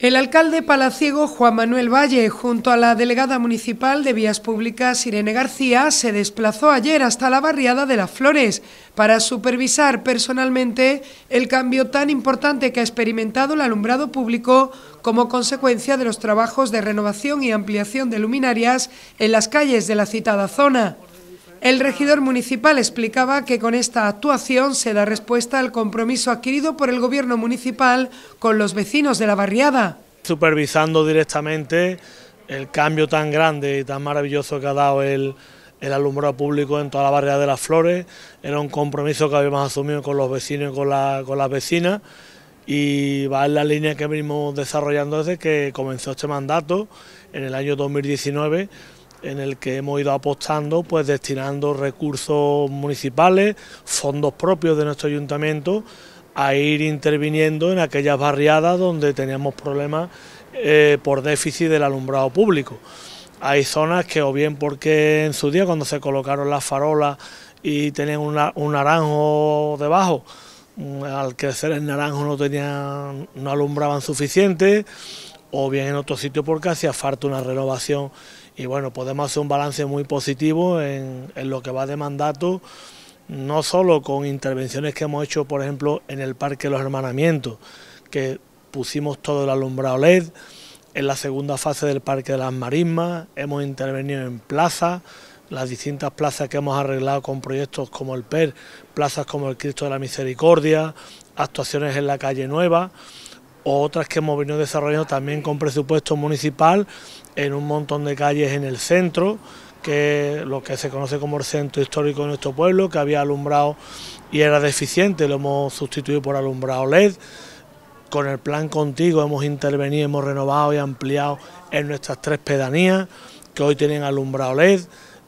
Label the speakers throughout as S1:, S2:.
S1: El alcalde palaciego Juan Manuel Valle, junto a la delegada municipal de Vías Públicas Irene García, se desplazó ayer hasta la barriada de Las Flores para supervisar personalmente el cambio tan importante que ha experimentado el alumbrado público como consecuencia de los trabajos de renovación y ampliación de luminarias en las calles de la citada zona. El regidor municipal explicaba que con esta actuación se da respuesta al compromiso adquirido por el gobierno municipal con los vecinos de la barriada.
S2: Supervisando directamente el cambio tan grande y tan maravilloso que ha dado el, alumbrado público en toda la barriada de las Flores, era un compromiso que habíamos asumido con los vecinos y con, con las vecinas y va en la línea que venimos desarrollando desde que comenzó este mandato en el año 2019 en el que hemos ido apostando, pues destinando recursos municipales, fondos propios de nuestro ayuntamiento, a ir interviniendo en aquellas barriadas donde teníamos problemas eh, por déficit del alumbrado público. Hay zonas que o bien porque en su día cuando se colocaron las farolas y tenían un naranjo debajo, mm, al crecer el naranjo no tenían, no alumbraban suficiente, o bien en otro sitio porque hacía falta una renovación. Y bueno, podemos hacer un balance muy positivo en, en lo que va de mandato, no solo con intervenciones que hemos hecho, por ejemplo, en el Parque de los Hermanamientos, que pusimos todo el alumbrado LED, en la segunda fase del Parque de las Marismas, hemos intervenido en plazas, las distintas plazas que hemos arreglado con proyectos como el PER, plazas como el Cristo de la Misericordia, actuaciones en la calle Nueva otras que hemos venido desarrollando también con presupuesto municipal en un montón de calles en el centro, que lo que se conoce como el centro histórico de nuestro pueblo, que había alumbrado y era deficiente, lo hemos sustituido por alumbrado LED. Con el plan contigo hemos intervenido, hemos renovado y ampliado en nuestras tres pedanías, que hoy tienen alumbrado LED,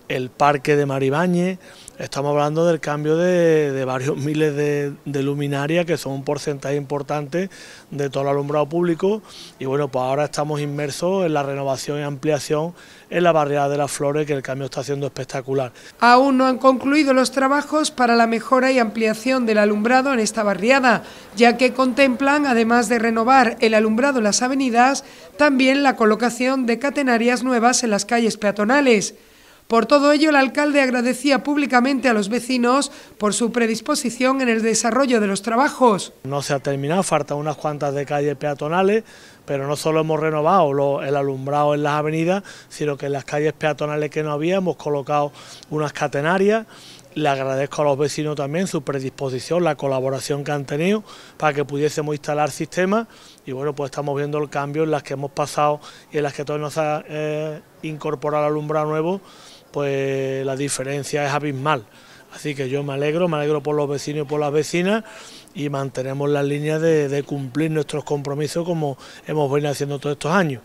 S2: el parque de Maribáñez, Estamos hablando del cambio de, varios miles de, de, luminarias, que son un porcentaje importante de todo el alumbrado público. Y bueno, pues ahora estamos inmersos en la renovación y ampliación en la barriada de las flores, que el cambio está haciendo espectacular. Aún no han concluido los trabajos para la mejora y
S1: ampliación del alumbrado en esta barriada, ya que contemplan, además de renovar el alumbrado en las avenidas, también la colocación de catenarias nuevas en las calles peatonales. Por todo ello, el alcalde agradecía públicamente a los vecinos por su predisposición
S2: en el desarrollo de los trabajos. No se ha terminado, faltan unas cuantas de calles peatonales, pero no solo hemos renovado el alumbrado en las avenidas, sino que en las calles peatonales que no había hemos colocado unas catenarias. Le agradezco a los vecinos también su predisposición, la colaboración que han tenido para que pudiésemos instalar sistemas y bueno, pues estamos viendo el cambio en las que hemos pasado y en las que todavía nos ha eh, incorporado alumbrado nuevo pues la diferencia es abismal. Así que yo me alegro, me alegro por los vecinos y por las vecinas y mantenemos la línea de, de, cumplir nuestros compromisos como hemos venido haciendo todos estos años.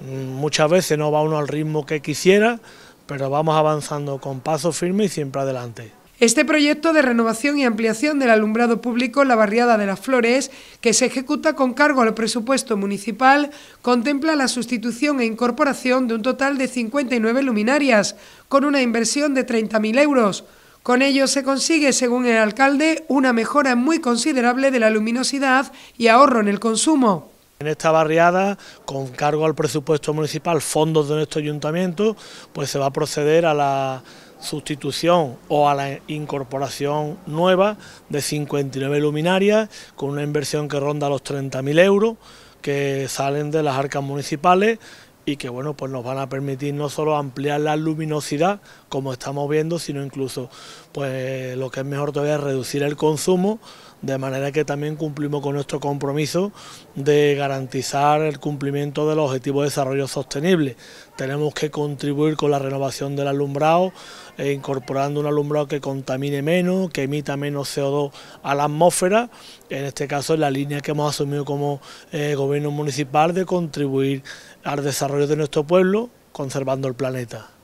S2: Mm, muchas veces no va uno al ritmo que quisiera, pero vamos avanzando con paso firme y siempre adelante.
S1: Este proyecto de renovación y ampliación del alumbrado público en la barriada de las Flores, que se ejecuta con cargo al presupuesto municipal, contempla la sustitución e incorporación de un total de 59 luminarias, con una inversión de 30.000 euros. Con ello se consigue, según el alcalde, una mejora muy considerable de la luminosidad y ahorro en el consumo.
S2: En esta barriada, con cargo al presupuesto municipal, fondos de nuestro ayuntamiento, pues se va a proceder a la sustitución o a la incorporación nueva de 59 luminarias con una inversión que ronda los 30.000 euros que salen de las arcas municipales y que bueno pues nos van a permitir no solo ampliar la luminosidad como estamos viendo sino incluso pues lo que es mejor todavía es reducir el consumo de manera que también cumplimos con nuestro compromiso de garantizar el cumplimiento del objetivo de desarrollo sostenible. Tenemos que contribuir con la renovación del alumbrado, eh, incorporando un alumbrado que contamine menos, que emita menos CO2 a la atmósfera, en este caso es la línea que hemos asumido como eh, gobierno municipal de contribuir al desarrollo de nuestro pueblo, conservando el planeta.